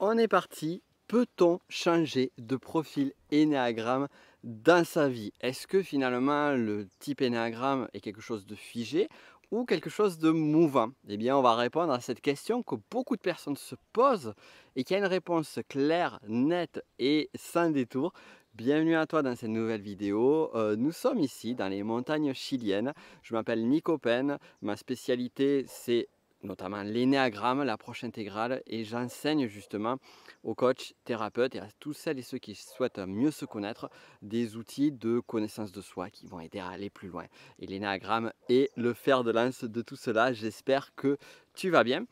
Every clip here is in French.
on est parti. Peut-on changer de profil énéagramme dans sa vie Est-ce que finalement le type énéagramme est quelque chose de figé ou quelque chose de mouvant Eh bien, on va répondre à cette question que beaucoup de personnes se posent et qui a une réponse claire, nette et sans détour. Bienvenue à toi dans cette nouvelle vidéo. Euh, nous sommes ici dans les montagnes chiliennes. Je m'appelle Nico Pen. Ma spécialité, c'est notamment l'énéagramme, l'approche intégrale, et j'enseigne justement aux coachs, thérapeutes et à tous celles et ceux qui souhaitent mieux se connaître des outils de connaissance de soi qui vont aider à aller plus loin. Et l'énéagramme est le fer de lance de tout cela. J'espère que tu vas bien.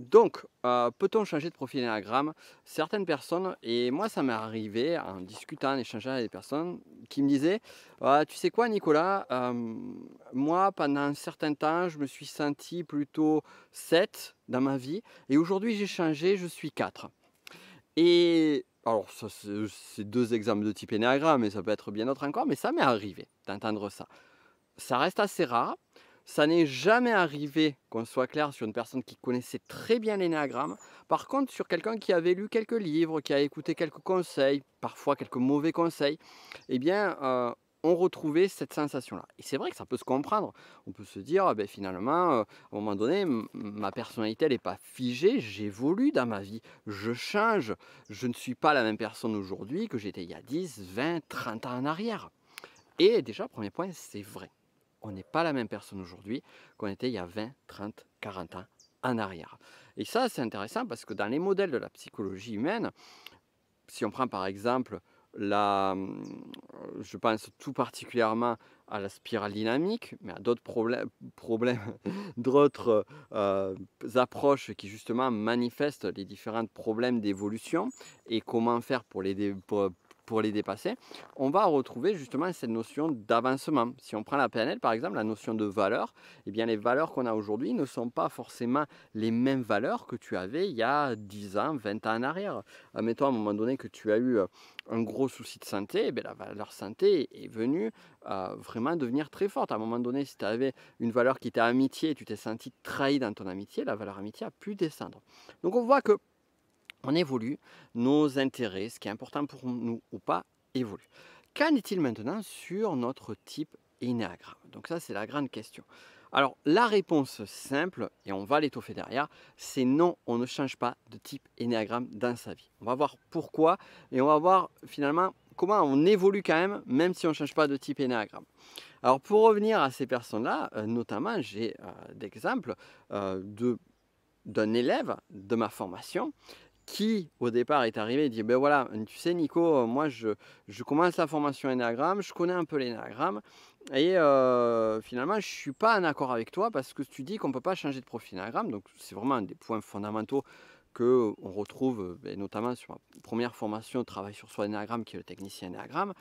Donc, euh, peut-on changer de profil Instagram Certaines personnes, et moi ça m'est arrivé en discutant, en échangeant avec des personnes, qui me disaient ah, Tu sais quoi, Nicolas euh, Moi, pendant un certain temps, je me suis senti plutôt 7 dans ma vie, et aujourd'hui j'ai changé, je suis 4. Et alors, c'est deux exemples de type Enneagramme, et ça peut être bien autre encore, mais ça m'est arrivé d'entendre ça. Ça reste assez rare ça n'est jamais arrivé qu'on soit clair sur une personne qui connaissait très bien l'énagramme. Par contre, sur quelqu'un qui avait lu quelques livres, qui a écouté quelques conseils, parfois quelques mauvais conseils, eh bien, euh, on retrouvait cette sensation-là. Et c'est vrai que ça peut se comprendre. On peut se dire, ah ben finalement, euh, à un moment donné, ma personnalité, n'est pas figée, j'évolue dans ma vie, je change, je ne suis pas la même personne aujourd'hui que j'étais il y a 10, 20, 30 ans en arrière. Et déjà, premier point, c'est vrai on n'est pas la même personne aujourd'hui qu'on était il y a 20, 30, 40 ans en arrière. Et ça, c'est intéressant parce que dans les modèles de la psychologie humaine, si on prend par exemple la, euh, je pense tout particulièrement à la spirale dynamique, mais à d'autres problèmes, problèmes d'autres euh, approches qui justement manifestent les différents problèmes d'évolution et comment faire pour les, pour, les dépasser, on va retrouver justement cette notion d'avancement. Si on prend la PNL par exemple, la notion de valeur, eh bien les valeurs qu'on a aujourd'hui ne sont pas forcément les mêmes valeurs que tu avais il y a 10 ans, 20 ans en arrière. mettons à un moment donné que tu as eu euh, un gros souci de santé, et eh bien, la valeur santé est venue euh, vraiment devenir très forte. À un moment donné, si tu avais une valeur qui était amitié tu t'es senti trahi dans ton amitié, la valeur amitié a pu descendre. Donc on voit que on évolue, nos intérêts, ce qui est important pour nous ou pas, évolue. Qu'en est-il maintenant sur notre type énéagramme Donc ça, c'est la grande question. Alors, la réponse simple, et on va l'étoffer derrière, c'est non, on ne change pas de type énéagramme dans sa vie. On va voir pourquoi, et on va voir finalement comment on évolue quand même, même si on ne change pas de type énéagramme. Alors, pour revenir à ces personnes-là, euh, notamment, j'ai euh, d'exemple d'exemples euh, de d'un élève de ma formation qui au départ est arrivé et dit ben voilà tu sais Nico euh, moi je, je commence la formation Enneagramme je connais un peu l'Enneagramme et euh, finalement je suis pas en accord avec toi parce que tu dis qu'on peut pas changer de profil Enneagramme donc c'est vraiment un des points fondamentaux qu'on retrouve euh, ben, notamment sur ma première formation travail sur soi Enneagramme qui est le technicien Enneagramme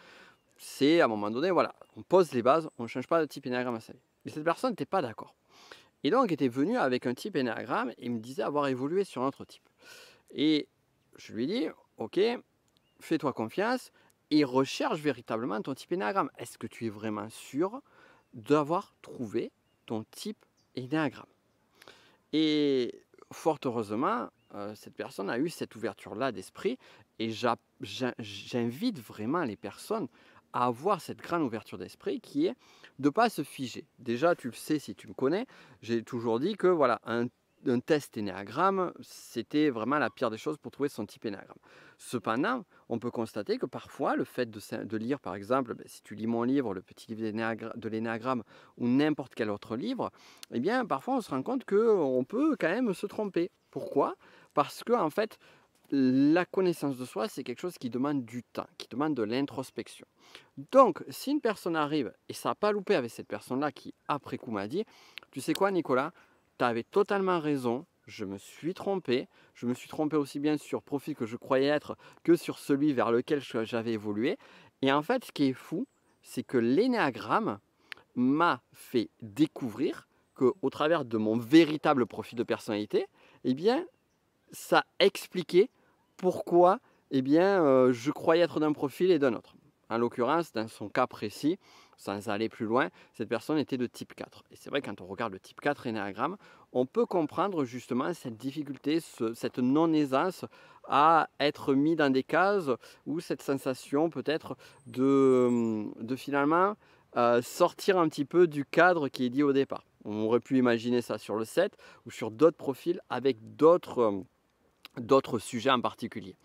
c'est à un moment donné voilà on pose les bases on ne change pas de type Enneagramme à sa vie mais cette personne n'était pas d'accord et donc était venue avec un type Enneagramme et me disait avoir évolué sur un autre type et je lui dis, ok, fais-toi confiance et recherche véritablement ton type énéagramme. Est-ce que tu es vraiment sûr d'avoir trouvé ton type énéagramme Et fort heureusement, euh, cette personne a eu cette ouverture-là d'esprit et j'invite vraiment les personnes à avoir cette grande ouverture d'esprit qui est de ne pas se figer. Déjà, tu le sais si tu me connais, j'ai toujours dit que voilà, un d'un test énéagramme, c'était vraiment la pire des choses pour trouver son type énéagramme. Cependant, on peut constater que parfois, le fait de, lire, par exemple, ben, si tu lis mon livre, le petit livre de l'énéagramme, ou n'importe quel autre livre, eh bien, parfois, on se rend compte qu'on peut quand même se tromper. Pourquoi Parce que, en fait, la connaissance de soi, c'est quelque chose qui demande du temps, qui demande de l'introspection. Donc, si une personne arrive, et ça n'a pas loupé avec cette personne-là qui, après coup, m'a dit, tu sais quoi, Nicolas, tu avais totalement raison, je me suis trompé. Je me suis trompé aussi bien sur profil que je croyais être que sur celui vers lequel j'avais évolué. Et en fait, ce qui est fou, c'est que l'énéagramme m'a fait découvrir que, au travers de mon véritable profil de personnalité, eh bien, ça expliquait pourquoi eh bien, euh, je croyais être d'un profil et d'un autre. En l'occurrence, dans son cas précis, sans aller plus loin, cette personne était de type 4. Et c'est vrai, quand on regarde le type 4 énéagramme, on peut comprendre justement cette difficulté, cette non-aisance à être mis dans des cases ou cette sensation peut-être de, hum, de, finalement euh, sortir un petit peu du cadre qui est dit au départ. On aurait pu imaginer ça sur le 7 ou sur d'autres profils avec d'autres d'autres sujets en particulier.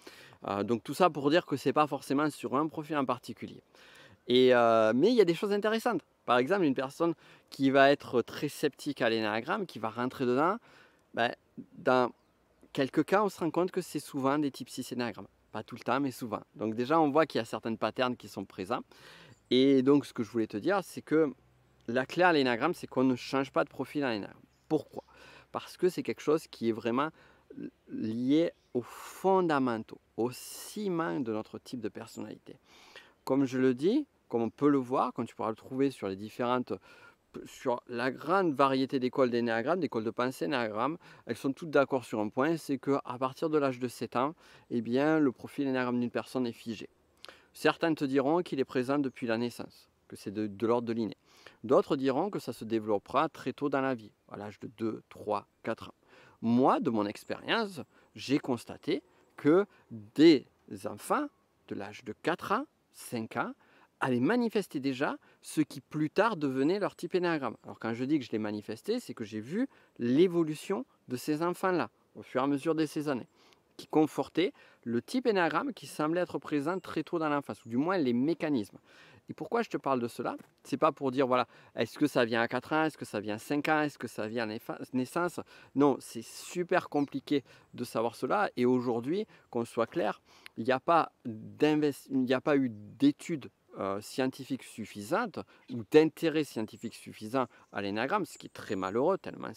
Euh, donc tout ça pour dire que c'est pas forcément sur un profil en particulier. Euh, mais il y a des choses intéressantes. Par exemple, une personne qui va être très sceptique à l'énagramme, qui va rentrer dedans, ben, dans quelques cas, on se rend compte que c'est souvent des types 6 énagrammes Pas tout le temps, mais souvent. Donc déjà, on voit qu'il y a certaines patterns qui sont présents. Et donc, ce que je voulais te dire, c'est que la clé à l'énagramme, c'est qu'on ne change pas de profil à l'énagramme. Pourquoi Parce que c'est quelque chose qui est vraiment lié aux fondamentaux, aux ciment de notre type de personnalité. Comme je le dis, comme on peut le voir, quand tu pourras le trouver sur les différentes sur la grande variété d'écoles d'énéagramme, d'écoles de pensée énéagramme, elles sont toutes d'accord sur un point, c'est qu'à partir de l'âge de 7 ans, eh bien, le profil énéagramme d'une personne est figé. Certains te diront qu'il est présent depuis la naissance, que c'est de, l'ordre de l'inné. D'autres diront que ça se développera très tôt dans la vie, à l'âge de 2, 3, 4 ans moi, de mon expérience, j'ai constaté que des enfants de l'âge de 4 ans, 5 ans, allaient manifester déjà ce qui plus tard devenait leur type énéagramme. Alors quand je dis que je l'ai manifesté, c'est que j'ai vu l'évolution de ces enfants-là au fur et à mesure de ces années, qui confortait le type énéagramme qui semblait être présent très tôt dans l'enfance, ou du moins les mécanismes. Et pourquoi je te parle de cela C'est pas pour dire, voilà, est-ce que ça vient à 4 ans, est-ce que ça vient à 5 ans, est-ce que ça vient à naissance Non, c'est super compliqué de savoir cela. Et aujourd'hui, qu'on soit clair, il n'y a, pas a pas eu d'études euh, scientifiques suffisantes ou d'intérêt scientifique suffisant à l'énagramme, ce qui est très malheureux, tellement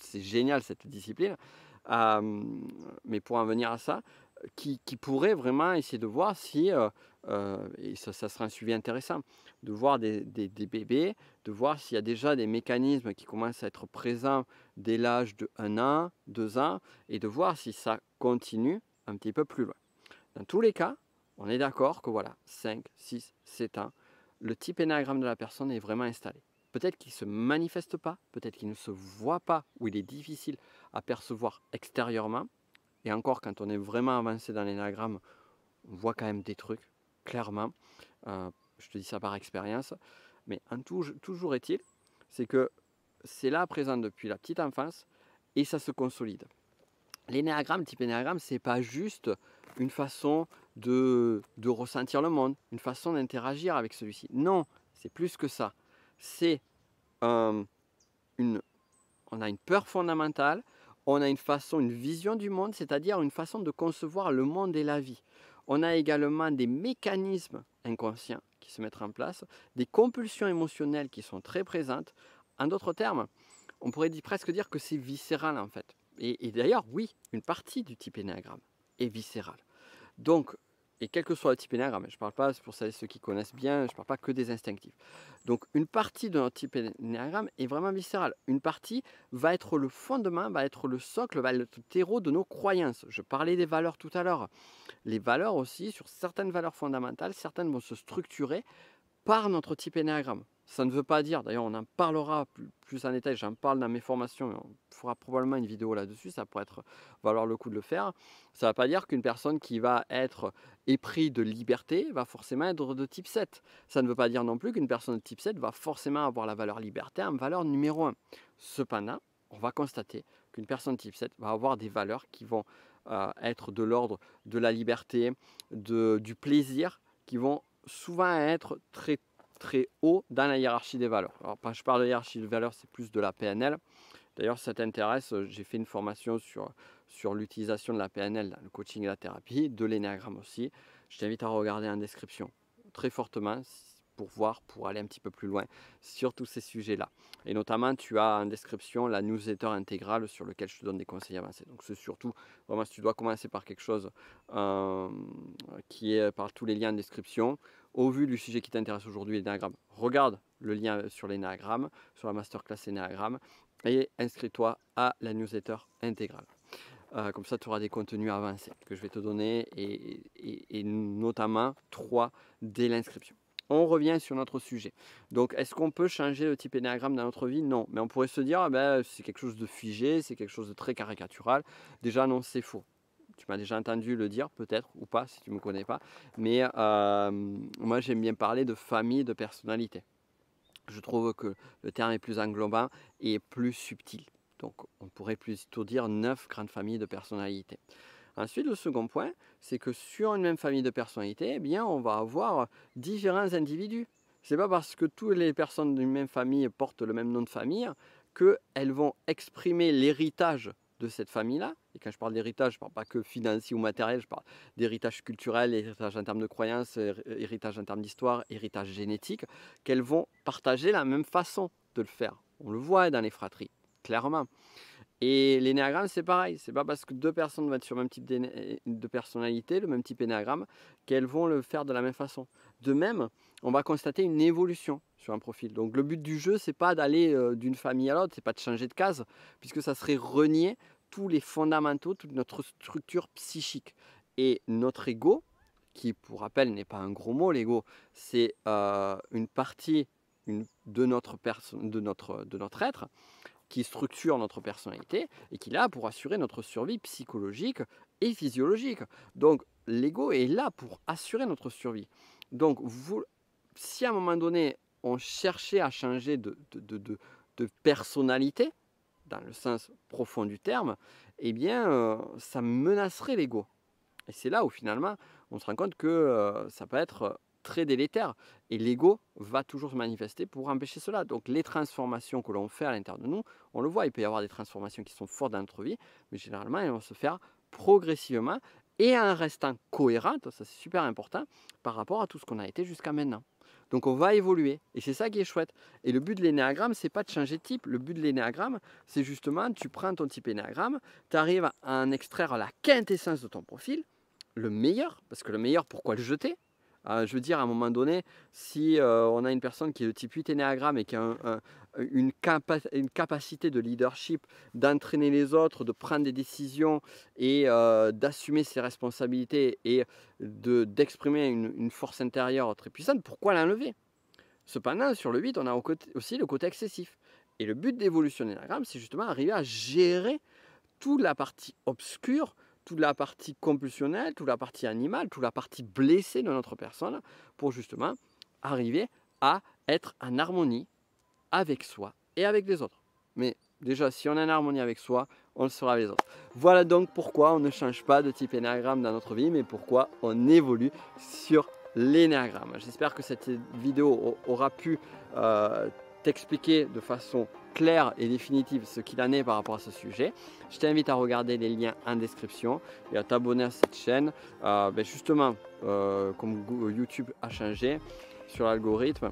c'est génial cette discipline. Euh, mais pour en venir à ça, qui, pourrait vraiment essayer de voir si, euh, euh, et ça, sera un suivi intéressant, de voir des, bébés, de voir s'il y a déjà des mécanismes qui commencent à être présents dès l'âge de 1 an, 2 ans, et de voir si ça continue un petit peu plus loin. Dans tous les cas, on est d'accord que voilà, 5, 6, 7 ans, le type énagramme de la personne est vraiment installé. Peut-être qu'il ne se manifeste pas, peut-être qu'il ne se voit pas, ou il est difficile à percevoir extérieurement, et encore, quand on est vraiment avancé dans l'énagramme, on voit quand même des trucs, clairement. Euh, je te dis ça par expérience. Mais en toujours est-il, c'est que c'est là présent depuis la petite enfance et ça se consolide. L'énéagramme, type énéagramme, c'est pas juste une façon de, ressentir le monde, une façon d'interagir avec celui-ci. Non, c'est plus que ça. C'est euh, une, on a une peur fondamentale, on a une façon, une vision du monde, c'est-à-dire une façon de concevoir le monde et la vie. On a également des mécanismes inconscients qui se mettent en place, des compulsions émotionnelles qui sont très présentes. En d'autres termes, on pourrait presque dire que c'est viscéral en fait. Et, d'ailleurs, oui, une partie du type énéagramme est viscérale. Donc, et quel que soit le type nerf, je ne parle pas, pour ceux qui connaissent bien, je ne parle pas que des instinctifs. Donc une partie de notre type est vraiment viscérale. Une partie va être le fondement, va être le socle, va être le terreau de nos croyances. Je parlais des valeurs tout à l'heure. Les valeurs aussi, sur certaines valeurs fondamentales, certaines vont se structurer par notre type énéagramme. Ça ne veut pas dire, d'ailleurs on en parlera plus, en détail, j'en parle dans mes formations, on fera probablement une vidéo là-dessus, ça pourrait être, valoir le coup de le faire. Ça ne va pas dire qu'une personne qui va être épris de liberté va forcément être de type 7. Ça ne veut pas dire non plus qu'une personne de type 7 va forcément avoir la valeur liberté en valeur numéro 1. Cependant, on va constater qu'une personne de type 7 va avoir des valeurs qui vont euh, être de l'ordre de la liberté, de, du plaisir, qui vont souvent à être très très haut dans la hiérarchie des valeurs. Alors quand je parle de hiérarchie des valeurs, c'est plus de la PNL. D'ailleurs, ça t'intéresse, euh, j'ai fait une formation sur, sur l'utilisation de la PNL dans le coaching et la thérapie, de l'énéagramme aussi. Je t'invite à regarder en description très fortement pour voir, pour aller un petit peu plus loin sur tous ces sujets-là. Et notamment, tu as en description la newsletter intégrale sur laquelle je te donne des conseils avancés. Donc c'est surtout, vraiment, si tu dois commencer par quelque chose euh, qui est par tous les liens en description, au vu du sujet qui t'intéresse aujourd'hui, les regarde le lien sur les sur la masterclass énéagramme, et inscris-toi à la newsletter intégrale. Euh, comme ça, tu auras des contenus avancés que je vais te donner et, et notamment trois dès l'inscription on revient sur notre sujet. Donc, est-ce qu'on peut changer le type énéagramme dans notre vie Non. Mais on pourrait se dire, ah ben, c'est quelque chose de figé, c'est quelque chose de très caricatural. Déjà, non, c'est faux. Tu m'as déjà entendu le dire, peut-être, ou pas, si tu ne me connais pas. Mais euh, moi, j'aime bien parler de famille de personnalité. Je trouve que le terme est plus englobant et plus subtil. Donc, on pourrait plutôt dire neuf grandes familles de personnalités. Ensuite, le second point, c'est que sur une même famille de personnalités, eh bien, on va avoir différents individus. C'est pas parce que toutes les personnes d'une même famille portent le même nom de famille qu'elles vont exprimer l'héritage de cette famille-là. Et quand je parle d'héritage, je ne parle pas que financier ou matériel, je parle d'héritage culturel, héritage en termes de croyances, héritage en termes d'histoire, héritage génétique, qu'elles vont partager la même façon de le faire. On le voit dans les fratries, clairement. Et l'énéagramme, c'est pareil. C'est pas parce que deux personnes vont être sur le même type euh, de personnalité, le même type énéagramme, qu'elles vont le faire de la même façon. De même, on va constater une évolution sur un profil. Donc le but du jeu, c'est pas d'aller euh, d'une famille à l'autre, c'est pas de changer de case, puisque ça serait renier tous les fondamentaux, toute notre structure psychique. Et notre ego, qui pour rappel n'est pas un gros mot, l'ego, c'est euh, une partie une, de, notre de, notre, de notre être, qui structure notre personnalité et qui est là pour assurer notre survie psychologique et physiologique. Donc l'ego est là pour assurer notre survie. Donc vous, si à un moment donné on cherchait à changer de, de, personnalité, dans le sens profond du terme, eh bien euh, ça menacerait l'ego. Et c'est là où finalement on se rend compte que euh, ça peut être très délétère. Et l'ego va toujours se manifester pour empêcher cela. Donc les transformations que l'on fait à l'intérieur de nous, on le voit, il peut y avoir des transformations qui sont fortes dans notre vie, mais généralement elles vont se faire progressivement et en restant cohérentes, ça c'est super important, par rapport à tout ce qu'on a été jusqu'à maintenant. Donc on va évoluer. Et c'est ça qui est chouette. Et le but de l'énéagramme, c'est pas de changer de type. Le but de l'énéagramme, c'est justement, tu prends ton type énéagramme, tu arrives à en extraire la quintessence de ton profil, le meilleur, parce que le meilleur, pourquoi le jeter euh, je veux dire, à un moment donné, si euh, on a une personne qui est de type 8 énéagramme et qui a une, capacité de leadership, d'entraîner les autres, de prendre des décisions et euh, d'assumer ses responsabilités et d'exprimer une, force intérieure très puissante, pourquoi l'enlever Cependant, sur le 8, on a aussi le côté excessif. Et le but d'évolution énéagramme, c'est justement arriver à gérer toute la partie obscure toute la partie compulsionnelle, toute la partie animale, toute la partie blessée de notre personne pour justement arriver à être en harmonie avec soi et avec les autres. Mais déjà, si on est en harmonie avec soi, on le sera avec les autres. Voilà donc pourquoi on ne change pas de type énéagramme dans notre vie, mais pourquoi on évolue sur l'énéagramme. J'espère que cette vidéo aura pu euh, expliquer de façon claire et définitive ce qu'il en est par rapport à ce sujet, je t'invite à regarder les liens en description et à t'abonner à cette chaîne. Euh, ben justement, euh, comme euh, YouTube a changé sur l'algorithme,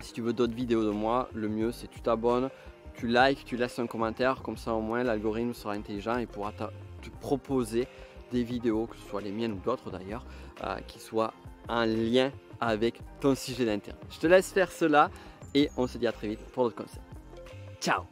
si tu veux d'autres vidéos de moi, le mieux c'est tu t'abonnes, tu likes, tu laisses un commentaire, comme ça au moins l'algorithme sera intelligent et pourra te proposer des vidéos, que ce soit les miennes ou d'autres d'ailleurs, qui soient en lien avec ton sujet d'intérêt. Je te laisse faire cela et on se dit à très vite pour d'autres concepts. Ciao